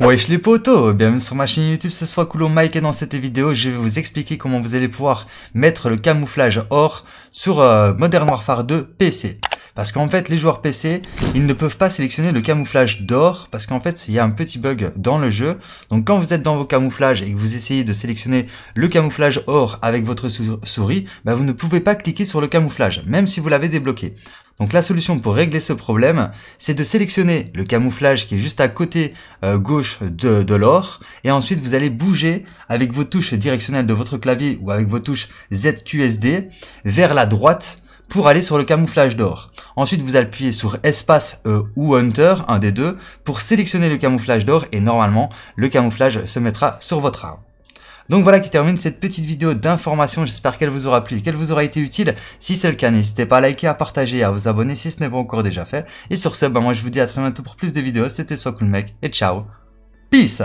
Wesh les potos, bienvenue sur ma chaîne YouTube, ce soit Coulo Mike et dans cette vidéo je vais vous expliquer comment vous allez pouvoir mettre le camouflage or sur euh, Modern Warfare 2 PC. Parce qu'en fait, les joueurs PC, ils ne peuvent pas sélectionner le camouflage d'or, parce qu'en fait, il y a un petit bug dans le jeu. Donc quand vous êtes dans vos camouflages et que vous essayez de sélectionner le camouflage or avec votre souris, bah, vous ne pouvez pas cliquer sur le camouflage, même si vous l'avez débloqué. Donc la solution pour régler ce problème, c'est de sélectionner le camouflage qui est juste à côté euh, gauche de, de l'or, et ensuite vous allez bouger avec vos touches directionnelles de votre clavier ou avec vos touches ZQSD vers la droite pour aller sur le camouflage d'or. Ensuite, vous appuyez sur espace euh, ou Hunter, un des deux, pour sélectionner le camouflage d'or et normalement, le camouflage se mettra sur votre arme. Donc voilà qui termine cette petite vidéo d'information, j'espère qu'elle vous aura plu, qu'elle vous aura été utile. Si c'est le cas, n'hésitez pas à liker, à partager, à vous abonner si ce n'est pas encore déjà fait. Et sur ce, bah moi je vous dis à très bientôt pour plus de vidéos, c'était Soit Cool Mec, et ciao, peace